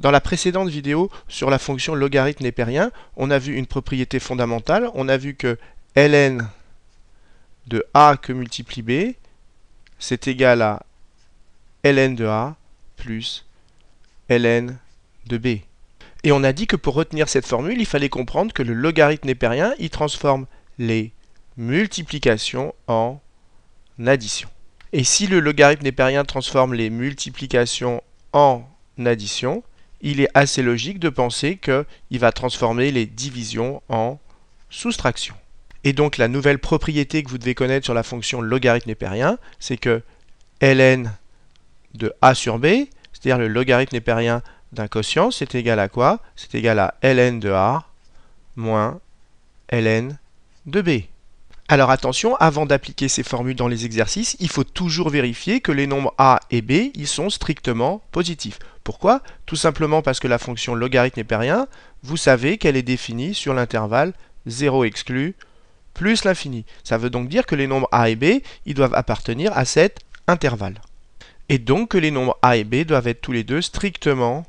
Dans la précédente vidéo sur la fonction logarithme népérien, on a vu une propriété fondamentale, on a vu que ln de a que multiplie b, c'est égal à ln de a plus ln de b. Et on a dit que pour retenir cette formule, il fallait comprendre que le logarithme népérien, il transforme les multiplications en addition. Et si le logarithme népérien transforme les multiplications en addition, il est assez logique de penser qu'il va transformer les divisions en soustractions. Et donc la nouvelle propriété que vous devez connaître sur la fonction logarithme épérien, c'est que ln de a sur b, c'est-à-dire le logarithme épérien d'un quotient, c'est égal à quoi C'est égal à ln de a moins ln de b. Alors attention, avant d'appliquer ces formules dans les exercices, il faut toujours vérifier que les nombres a et b ils sont strictement positifs. Pourquoi Tout simplement parce que la fonction logarithme n'est pas rien, vous savez qu'elle est définie sur l'intervalle 0 exclu plus l'infini. Ça veut donc dire que les nombres a et b ils doivent appartenir à cet intervalle. Et donc que les nombres a et b doivent être tous les deux strictement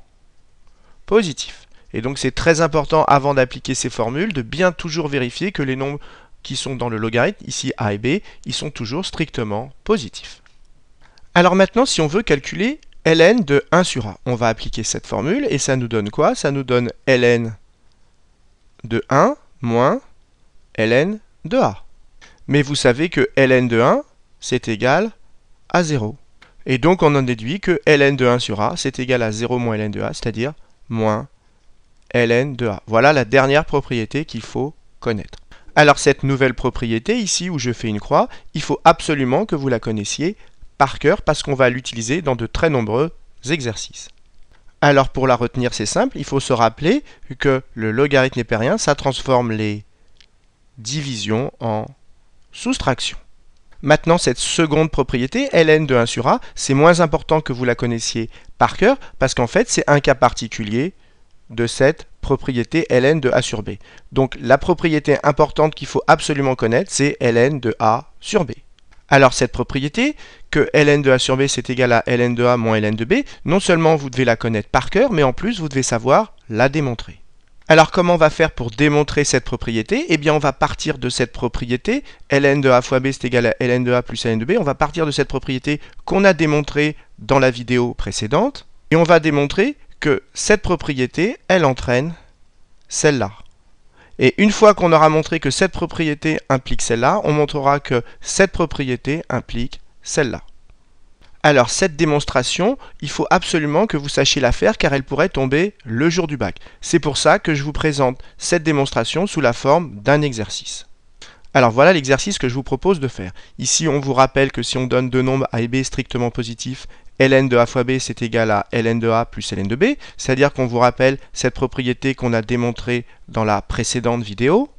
positifs. Et donc c'est très important avant d'appliquer ces formules de bien toujours vérifier que les nombres qui sont dans le logarithme, ici a et b, ils sont toujours strictement positifs. Alors maintenant, si on veut calculer ln de 1 sur a, on va appliquer cette formule et ça nous donne quoi Ça nous donne ln de 1 moins ln de a. Mais vous savez que ln de 1, c'est égal à 0. Et donc on en déduit que ln de 1 sur a, c'est égal à 0 moins ln de a, c'est-à-dire moins ln de a. Voilà la dernière propriété qu'il faut connaître. Alors cette nouvelle propriété ici où je fais une croix, il faut absolument que vous la connaissiez par cœur parce qu'on va l'utiliser dans de très nombreux exercices. Alors pour la retenir c'est simple, il faut se rappeler que le logarithme rien, ça transforme les divisions en soustractions. Maintenant, cette seconde propriété, ln de 1 sur a, c'est moins important que vous la connaissiez par cœur, parce qu'en fait, c'est un cas particulier de cette propriété ln de a sur b. Donc la propriété importante qu'il faut absolument connaître, c'est ln de a sur b. Alors cette propriété, que ln de a sur b c'est égal à ln de a moins ln de b, non seulement vous devez la connaître par cœur, mais en plus vous devez savoir la démontrer. Alors comment on va faire pour démontrer cette propriété Eh bien on va partir de cette propriété, ln de a fois b c'est égal à ln de a plus ln de b, on va partir de cette propriété qu'on a démontrée dans la vidéo précédente, et on va démontrer que cette propriété, elle entraîne celle-là. Et une fois qu'on aura montré que cette propriété implique celle-là, on montrera que cette propriété implique celle-là. Alors cette démonstration, il faut absolument que vous sachiez la faire car elle pourrait tomber le jour du bac. C'est pour ça que je vous présente cette démonstration sous la forme d'un exercice. Alors voilà l'exercice que je vous propose de faire. Ici, on vous rappelle que si on donne deux nombres A et B strictement positifs, ln de a fois b, c'est égal à ln de a plus ln de b. C'est-à-dire qu'on vous rappelle cette propriété qu'on a démontrée dans la précédente vidéo.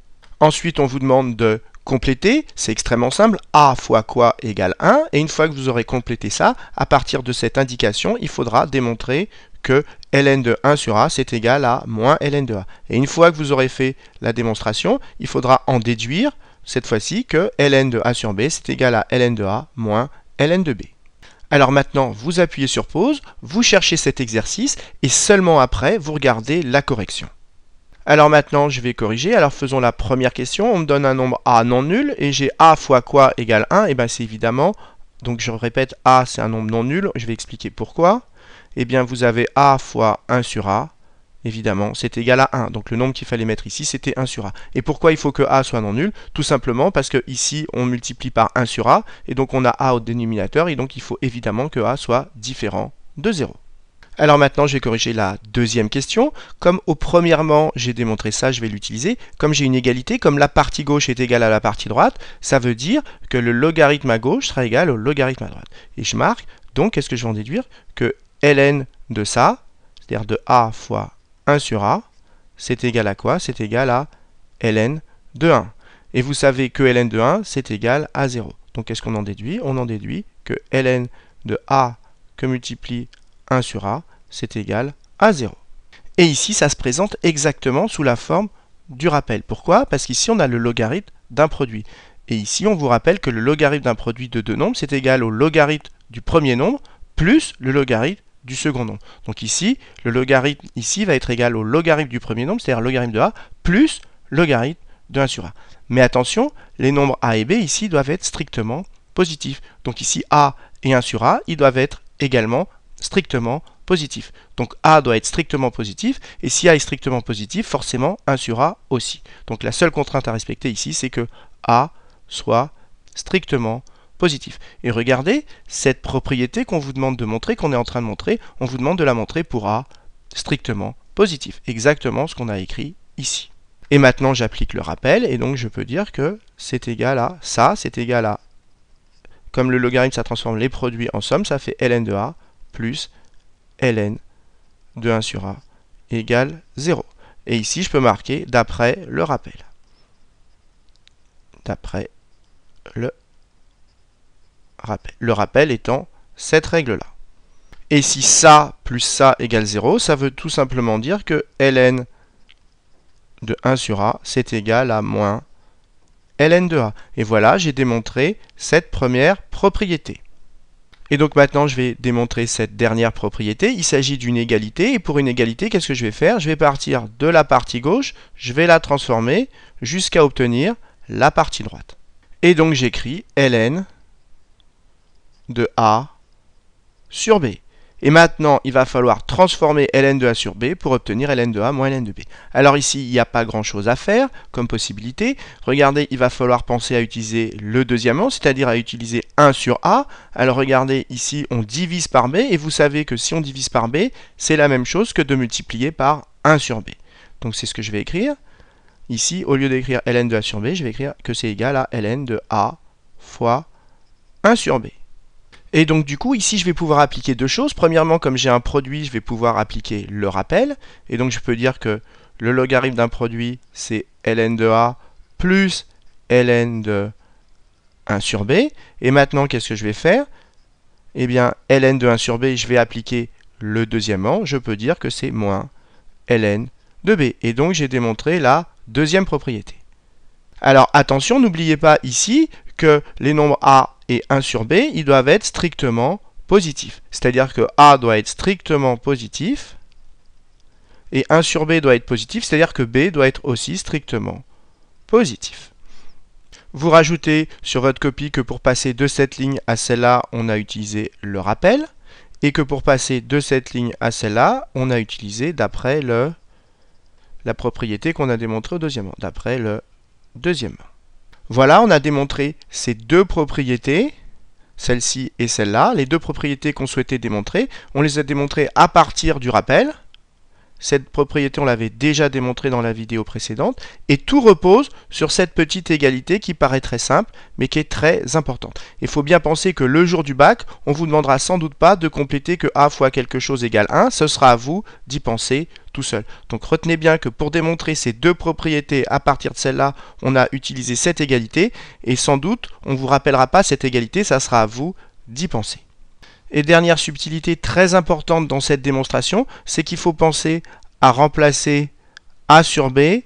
Ensuite, on vous demande de compléter, c'est extrêmement simple, a fois quoi égale 1, et une fois que vous aurez complété ça, à partir de cette indication, il faudra démontrer que ln de 1 sur a, c'est égal à moins ln de a. Et une fois que vous aurez fait la démonstration, il faudra en déduire, cette fois-ci, que ln de a sur b, c'est égal à ln de a moins ln de b. Alors maintenant, vous appuyez sur pause, vous cherchez cet exercice et seulement après, vous regardez la correction. Alors maintenant, je vais corriger. Alors faisons la première question. On me donne un nombre A non nul et j'ai A fois quoi égale 1 Et eh bien c'est évidemment, donc je répète, A c'est un nombre non nul. Je vais expliquer pourquoi. Et eh bien vous avez A fois 1 sur A évidemment, c'est égal à 1. Donc le nombre qu'il fallait mettre ici, c'était 1 sur a. Et pourquoi il faut que a soit non nul Tout simplement parce que ici, on multiplie par 1 sur a, et donc on a a au dénominateur, et donc il faut évidemment que a soit différent de 0. Alors maintenant, je vais corriger la deuxième question. Comme au premièrement, j'ai démontré ça, je vais l'utiliser. Comme j'ai une égalité, comme la partie gauche est égale à la partie droite, ça veut dire que le logarithme à gauche sera égal au logarithme à droite. Et je marque, donc, qu'est-ce que je vais en déduire Que ln de ça, c'est-à-dire de a fois 1 sur a, c'est égal à quoi C'est égal à ln de 1. Et vous savez que ln de 1, c'est égal à 0. Donc qu'est-ce qu'on en déduit On en déduit que ln de a que multiplie 1 sur a, c'est égal à 0. Et ici, ça se présente exactement sous la forme du rappel. Pourquoi Parce qu'ici, on a le logarithme d'un produit. Et ici, on vous rappelle que le logarithme d'un produit de deux nombres, c'est égal au logarithme du premier nombre plus le logarithme du second nombre. Donc ici, le logarithme ici va être égal au logarithme du premier nombre, c'est-à-dire logarithme de a, plus logarithme de 1 sur a. Mais attention, les nombres a et b ici doivent être strictement positifs. Donc ici, a et 1 sur a, ils doivent être également strictement positifs. Donc a doit être strictement positif, et si a est strictement positif, forcément 1 sur a aussi. Donc la seule contrainte à respecter ici, c'est que a soit strictement positif positif. Et regardez, cette propriété qu'on vous demande de montrer, qu'on est en train de montrer, on vous demande de la montrer pour A strictement positif. Exactement ce qu'on a écrit ici. Et maintenant, j'applique le rappel, et donc je peux dire que c'est égal à ça, c'est égal à... Comme le logarithme, ça transforme les produits en somme, ça fait ln de a plus ln de 1 sur a égale 0. Et ici, je peux marquer d'après le rappel. D'après le le rappel étant cette règle-là. Et si ça plus ça égale 0, ça veut tout simplement dire que ln de 1 sur a, c'est égal à moins ln de a. Et voilà, j'ai démontré cette première propriété. Et donc maintenant, je vais démontrer cette dernière propriété. Il s'agit d'une égalité. Et pour une égalité, qu'est-ce que je vais faire Je vais partir de la partie gauche, je vais la transformer jusqu'à obtenir la partie droite. Et donc j'écris ln de A sur B. Et maintenant, il va falloir transformer ln de A sur B pour obtenir ln de A moins ln de B. Alors ici, il n'y a pas grand-chose à faire comme possibilité. Regardez, il va falloir penser à utiliser le deuxième c'est-à-dire à utiliser 1 sur A. Alors regardez, ici, on divise par B, et vous savez que si on divise par B, c'est la même chose que de multiplier par 1 sur B. Donc c'est ce que je vais écrire. Ici, au lieu d'écrire ln de A sur B, je vais écrire que c'est égal à ln de A fois 1 sur B. Et donc du coup, ici, je vais pouvoir appliquer deux choses. Premièrement, comme j'ai un produit, je vais pouvoir appliquer le rappel. Et donc je peux dire que le logarithme d'un produit, c'est ln de A plus ln de 1 sur B. Et maintenant, qu'est-ce que je vais faire Eh bien, ln de 1 sur B, je vais appliquer le deuxième an. Je peux dire que c'est moins ln de B. Et donc, j'ai démontré la deuxième propriété. Alors attention, n'oubliez pas ici que les nombres A et 1 sur b, ils doivent être strictement positifs. C'est-à-dire que A doit être strictement positif et 1 sur B doit être positif, c'est-à-dire que B doit être aussi strictement positif. Vous rajoutez sur votre copie que pour passer de cette ligne à celle-là, on a utilisé le rappel, et que pour passer de cette ligne à celle-là, on a utilisé d'après le la propriété qu'on a démontrée au deuxième, d'après le deuxième. Voilà, on a démontré ces deux propriétés, celle-ci et celle-là, les deux propriétés qu'on souhaitait démontrer. On les a démontrées à partir du rappel. Cette propriété, on l'avait déjà démontrée dans la vidéo précédente. Et tout repose sur cette petite égalité qui paraît très simple, mais qui est très importante. Il faut bien penser que le jour du bac, on vous demandera sans doute pas de compléter que a fois quelque chose égale 1. Ce sera à vous d'y penser tout seul. Donc retenez bien que pour démontrer ces deux propriétés à partir de celle-là, on a utilisé cette égalité. Et sans doute, on ne vous rappellera pas cette égalité, ça sera à vous d'y penser. Et dernière subtilité très importante dans cette démonstration, c'est qu'il faut penser à remplacer A sur B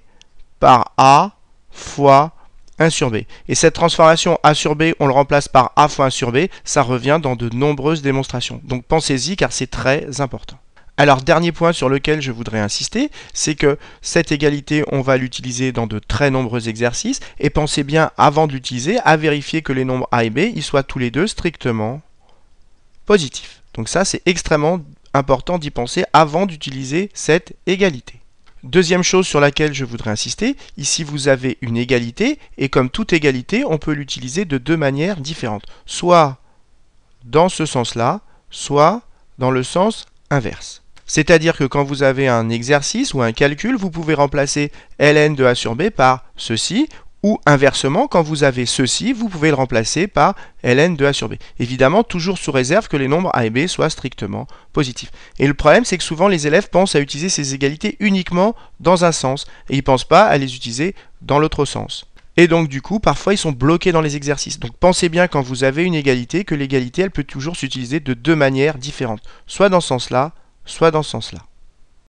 par A fois 1 sur B. Et cette transformation A sur B, on le remplace par A fois 1 sur B, ça revient dans de nombreuses démonstrations. Donc pensez-y car c'est très important. Alors dernier point sur lequel je voudrais insister, c'est que cette égalité, on va l'utiliser dans de très nombreux exercices et pensez bien avant de l'utiliser à vérifier que les nombres A et B, ils soient tous les deux strictement donc ça, c'est extrêmement important d'y penser avant d'utiliser cette égalité. Deuxième chose sur laquelle je voudrais insister, ici vous avez une égalité, et comme toute égalité, on peut l'utiliser de deux manières différentes. Soit dans ce sens-là, soit dans le sens inverse. C'est-à-dire que quand vous avez un exercice ou un calcul, vous pouvez remplacer ln de a sur b par ceci, ou inversement, quand vous avez ceci, vous pouvez le remplacer par ln de a sur b. Évidemment, toujours sous réserve que les nombres a et b soient strictement positifs. Et le problème, c'est que souvent les élèves pensent à utiliser ces égalités uniquement dans un sens, et ils ne pensent pas à les utiliser dans l'autre sens. Et donc du coup, parfois ils sont bloqués dans les exercices. Donc pensez bien quand vous avez une égalité que l'égalité, elle peut toujours s'utiliser de deux manières différentes, soit dans ce sens-là, soit dans ce sens-là.